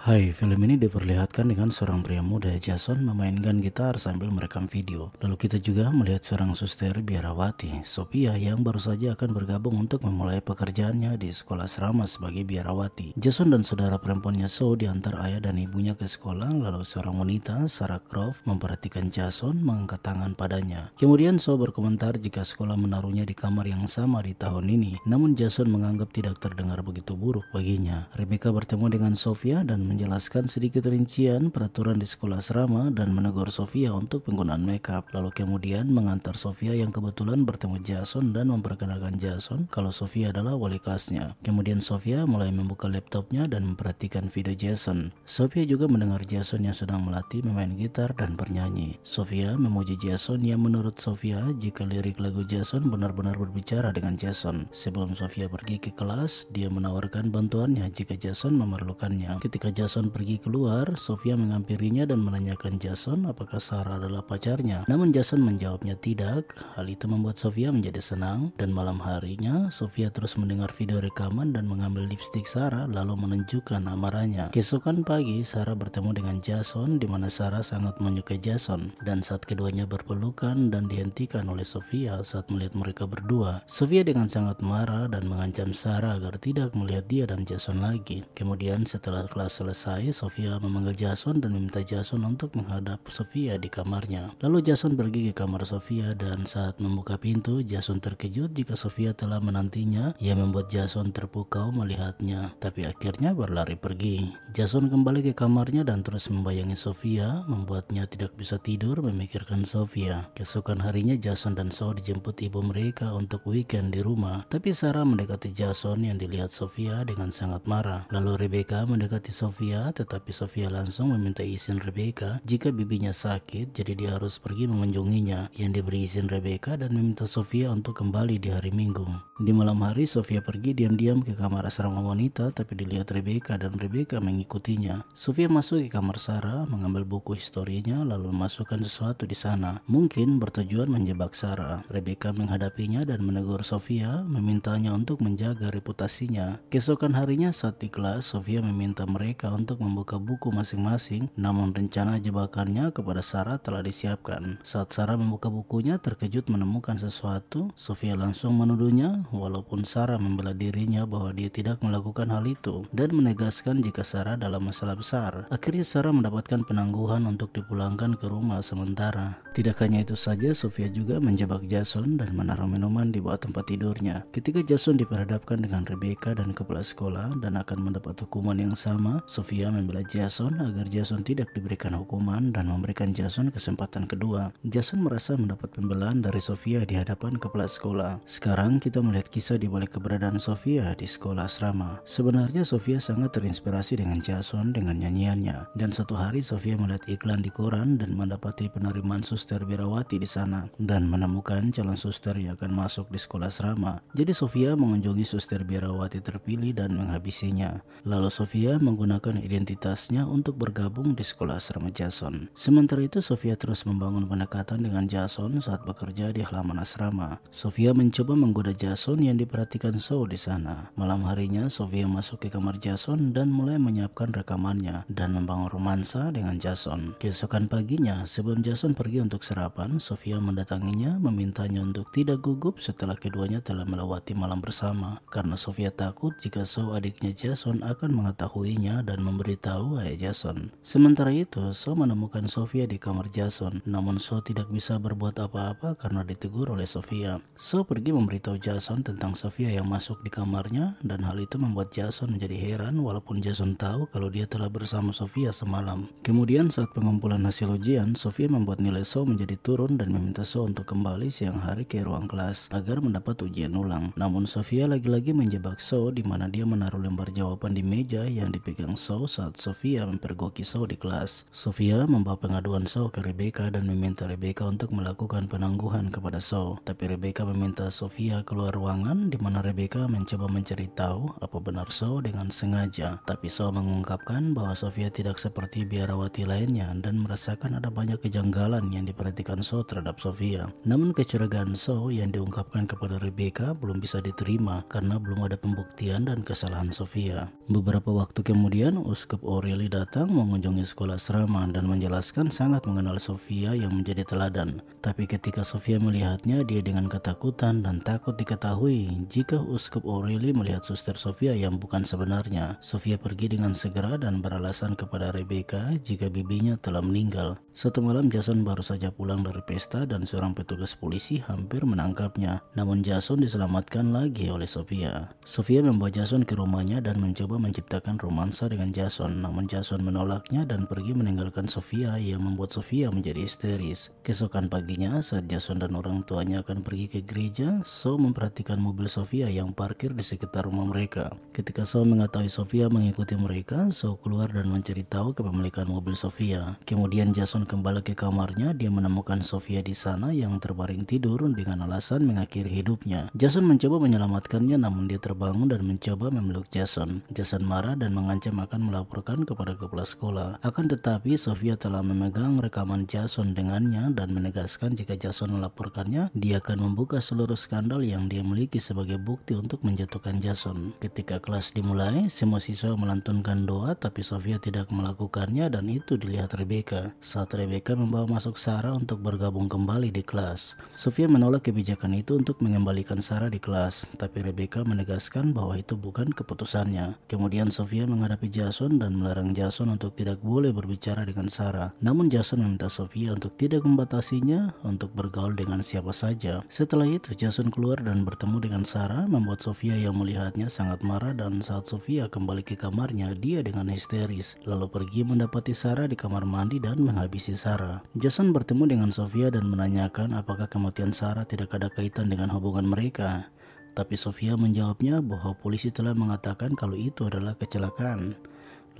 Hai, film ini diperlihatkan dengan seorang pria muda Jason memainkan gitar sambil merekam video. Lalu kita juga melihat seorang suster biarawati, Sophia yang baru saja akan bergabung untuk memulai pekerjaannya di sekolah serama sebagai biarawati. Jason dan saudara perempuannya So diantar ayah dan ibunya ke sekolah, lalu seorang wanita, Sarah Croft, memperhatikan Jason mengangkat tangan padanya. Kemudian So berkomentar jika sekolah menaruhnya di kamar yang sama di tahun ini, namun Jason menganggap tidak terdengar begitu buruk baginya. Rebecca bertemu dengan Sophia dan menjelaskan sedikit rincian peraturan di sekolah asrama dan menegur Sofia untuk penggunaan makeup. Lalu kemudian mengantar Sofia yang kebetulan bertemu Jason dan memperkenalkan Jason kalau Sofia adalah wali kelasnya. Kemudian Sofia mulai membuka laptopnya dan memperhatikan video Jason. Sofia juga mendengar Jason yang sedang melatih memain gitar dan bernyanyi. Sofia memuji Jason yang menurut Sofia jika lirik lagu Jason benar-benar berbicara dengan Jason. Sebelum Sofia pergi ke kelas, dia menawarkan bantuannya jika Jason memerlukannya. Ketika Jason pergi keluar, Sofia menghampirinya dan menanyakan Jason apakah Sarah adalah pacarnya. Namun Jason menjawabnya tidak. Hal itu membuat Sofia menjadi senang dan malam harinya Sofia terus mendengar video rekaman dan mengambil lipstik Sarah lalu menunjukkan amarahnya. Keesokan pagi, Sarah bertemu dengan Jason di mana Sarah sangat menyukai Jason dan saat keduanya berpelukan dan dihentikan oleh Sofia saat melihat mereka berdua. Sofia dengan sangat marah dan mengancam Sarah agar tidak melihat dia dan Jason lagi. Kemudian setelah kelas selesai selesai, Sofia memanggil Jason dan meminta Jason untuk menghadap Sofia di kamarnya. Lalu Jason pergi ke kamar Sofia dan saat membuka pintu, Jason terkejut jika Sofia telah menantinya. Ia membuat Jason terpukau melihatnya, tapi akhirnya berlari pergi. Jason kembali ke kamarnya dan terus membayangi Sofia, membuatnya tidak bisa tidur memikirkan Sofia. Kesukaan harinya Jason dan Saul dijemput ibu mereka untuk weekend di rumah, tapi Sarah mendekati Jason yang dilihat Sofia dengan sangat marah. Lalu Rebecca mendekati Sofia Sofia, tetapi Sofia langsung meminta izin Rebecca jika bibinya sakit, jadi dia harus pergi mengunjunginya. Yang diberi izin Rebecca dan meminta Sofia untuk kembali di hari Minggu. Di malam hari, Sofia pergi diam-diam ke kamar asrama wanita, tapi dilihat Rebecca dan Rebecca mengikutinya. Sofia masuk ke kamar Sarah, mengambil buku historinya, lalu memasukkan sesuatu di sana. Mungkin bertujuan menjebak Sarah. Rebecca menghadapinya dan menegur Sofia, memintanya untuk menjaga reputasinya. Kesokan harinya saat di kelas, Sofia meminta mereka untuk membuka buku masing-masing, namun rencana jebakannya kepada Sarah telah disiapkan. Saat Sarah membuka bukunya, terkejut menemukan sesuatu. Sofia langsung menuduhnya, walaupun Sarah membela dirinya bahwa dia tidak melakukan hal itu, dan menegaskan jika Sarah dalam masalah besar. Akhirnya Sarah mendapatkan penangguhan untuk dipulangkan ke rumah sementara. Tidak hanya itu saja, Sofia juga menjebak Jason dan menaruh minuman di bawah tempat tidurnya. Ketika Jason diperhadapkan dengan Rebecca dan kepala sekolah dan akan mendapat hukuman yang sama, Sofia membela Jason agar Jason tidak diberikan hukuman dan memberikan Jason kesempatan kedua. Jason merasa mendapat pembelaan dari Sofia di hadapan kepala sekolah. Sekarang kita melihat kisah di balik keberadaan Sofia di sekolah asrama. Sebenarnya Sofia sangat terinspirasi dengan Jason dengan nyanyiannya. Dan satu hari Sofia melihat iklan di koran dan mendapati penerimaan suster Birawati di sana dan menemukan calon suster yang akan masuk di sekolah asrama. Jadi Sofia mengunjungi suster Birawati terpilih dan menghabisinya. Lalu Sofia menggunakan menggunakan identitasnya untuk bergabung di sekolah asrama Jason. Sementara itu, Sofia terus membangun pendekatan dengan Jason saat bekerja di halaman asrama. Sofia mencoba menggoda Jason yang diperhatikan Shaw di sana. Malam harinya, Sofia masuk ke kamar Jason dan mulai menyiapkan rekamannya dan membangun romansa dengan Jason. Keesokan paginya, sebelum Jason pergi untuk sarapan, Sofia mendatanginya memintanya untuk tidak gugup setelah keduanya telah melewati malam bersama karena Sofia takut jika Shaw adiknya Jason akan mengetahuinya dan memberitahu ayah Jason. Sementara itu, So menemukan Sofia di kamar Jason, namun So tidak bisa berbuat apa-apa karena ditegur oleh Sofia. So pergi memberitahu Jason tentang Sofia yang masuk di kamarnya dan hal itu membuat Jason menjadi heran walaupun Jason tahu kalau dia telah bersama Sofia semalam. Kemudian saat pengumpulan hasil ujian, Sofia membuat nilai So menjadi turun dan meminta So untuk kembali siang hari ke ruang kelas agar mendapat ujian ulang. Namun Sofia lagi-lagi menjebak So di mana dia menaruh lembar jawaban di meja yang dipegang Shaw saat Sofia mempergoki Shaw di kelas. Sofia membawa pengaduan Shaw ke Rebecca dan meminta Rebecca untuk melakukan penangguhan kepada Shaw. Tapi Rebecca meminta Sofia keluar ruangan di mana Rebecca mencoba mencari tahu apa benar Shaw dengan sengaja. Tapi Shaw mengungkapkan bahwa Sofia tidak seperti biarawati lainnya dan merasakan ada banyak kejanggalan yang diperhatikan Shaw terhadap Sofia. Namun kecurigaan Shaw yang diungkapkan kepada Rebecca belum bisa diterima karena belum ada pembuktian dan kesalahan Sofia. Beberapa waktu kemudian Kemudian Uskup O'Reilly datang mengunjungi sekolah asrama dan menjelaskan sangat mengenal Sofia yang menjadi teladan. Tapi ketika Sofia melihatnya, dia dengan ketakutan dan takut diketahui jika Uskup O'Reilly melihat suster Sofia yang bukan sebenarnya. Sofia pergi dengan segera dan beralasan kepada Rebecca jika bibinya telah meninggal. Satu malam Jason baru saja pulang dari pesta dan seorang petugas polisi hampir menangkapnya. Namun Jason diselamatkan lagi oleh Sofia. Sofia membawa Jason ke rumahnya dan mencoba menciptakan romansa dengan dengan Jason, namun Jason menolaknya dan pergi meninggalkan Sofia yang membuat Sofia menjadi histeris. Kesokan paginya, saat Jason dan orang tuanya akan pergi ke gereja, So memperhatikan mobil Sofia yang parkir di sekitar rumah mereka. Ketika So mengetahui Sofia mengikuti mereka, So keluar dan mencari tahu kepemilikan mobil Sofia. Kemudian Jason kembali ke kamarnya, dia menemukan Sofia di sana yang terbaring tidur dengan alasan mengakhiri hidupnya. Jason mencoba menyelamatkannya namun dia terbangun dan mencoba memeluk Jason. Jason marah dan mengancam akan melaporkan kepada kepala sekolah. Akan tetapi, Sofia telah memegang rekaman Jason dengannya dan menegaskan jika Jason melaporkannya, dia akan membuka seluruh skandal yang dia miliki sebagai bukti untuk menjatuhkan Jason. Ketika kelas dimulai, semua siswa melantunkan doa tapi Sofia tidak melakukannya dan itu dilihat Rebecca. Saat Rebecca membawa masuk Sarah untuk bergabung kembali di kelas, Sofia menolak kebijakan itu untuk mengembalikan Sarah di kelas, tapi Rebecca menegaskan bahwa itu bukan keputusannya. Kemudian Sofia menghadapi Jason dan melarang Jason untuk tidak boleh berbicara dengan Sarah. Namun Jason meminta Sofia untuk tidak membatasinya untuk bergaul dengan siapa saja. Setelah itu Jason keluar dan bertemu dengan Sarah membuat Sofia yang melihatnya sangat marah dan saat Sofia kembali ke kamarnya dia dengan histeris lalu pergi mendapati Sarah di kamar mandi dan menghabisi Sarah. Jason bertemu dengan Sofia dan menanyakan apakah kematian Sarah tidak ada kaitan dengan hubungan mereka. Tapi Sofia menjawabnya bahwa polisi telah mengatakan kalau itu adalah kecelakaan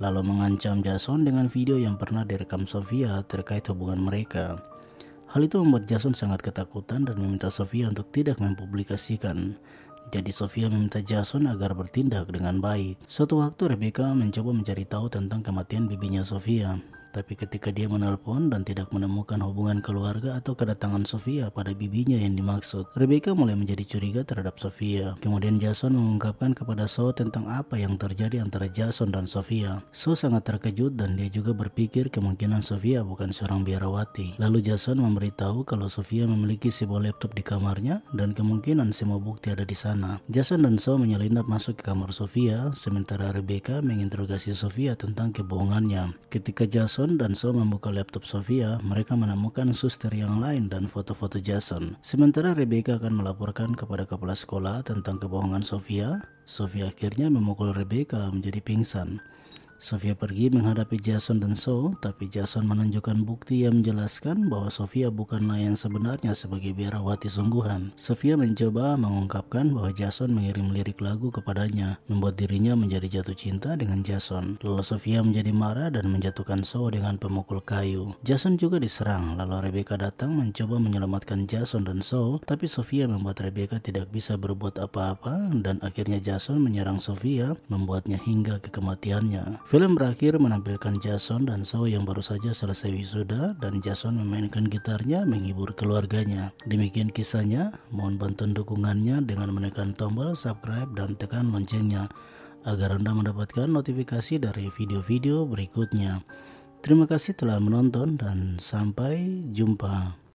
lalu mengancam Jason dengan video yang pernah direkam Sofia terkait hubungan mereka. Hal itu membuat Jason sangat ketakutan dan meminta Sofia untuk tidak mempublikasikan. Jadi Sofia meminta Jason agar bertindak dengan baik. Suatu waktu Rebecca mencoba mencari tahu tentang kematian bibinya Sofia, tapi ketika dia menelpon dan tidak menemukan hubungan keluarga atau kedatangan Sofia pada bibinya yang dimaksud, Rebecca mulai menjadi curiga terhadap Sofia. Kemudian Jason mengungkapkan kepada So tentang apa yang terjadi antara Jason dan Sofia. So sangat terkejut dan dia juga berpikir kemungkinan Sofia bukan seorang biarawati. Lalu Jason memberitahu kalau Sofia memiliki sebuah laptop di kamarnya dan kemungkinan semua bukti ada di sana. Jason dan So menyelinap masuk ke kamar Sofia, sementara Rebecca menginterogasi Sofia tentang kebohongannya. Ketika Jason Jason dan So membuka laptop Sofia, mereka menemukan suster yang lain dan foto-foto Jason. Sementara Rebecca akan melaporkan kepada kepala sekolah tentang kebohongan Sofia, Sofia akhirnya memukul Rebecca menjadi pingsan. Sofia pergi menghadapi Jason dan Saul, tapi Jason menunjukkan bukti yang menjelaskan bahwa Sofia bukanlah yang sebenarnya sebagai biarawati sungguhan. Sofia mencoba mengungkapkan bahwa Jason mengirim lirik lagu kepadanya, membuat dirinya menjadi jatuh cinta dengan Jason. Lalu Sofia menjadi marah dan menjatuhkan Saul dengan pemukul kayu. Jason juga diserang, lalu Rebecca datang mencoba menyelamatkan Jason dan Saul, tapi Sofia membuat Rebecca tidak bisa berbuat apa-apa dan akhirnya Jason menyerang Sofia, membuatnya hingga ke kematiannya. Film berakhir menampilkan Jason dan Zoe yang baru saja selesai wisuda dan Jason memainkan gitarnya menghibur keluarganya. Demikian kisahnya, mohon bantuan dukungannya dengan menekan tombol subscribe dan tekan loncengnya agar Anda mendapatkan notifikasi dari video-video berikutnya. Terima kasih telah menonton dan sampai jumpa.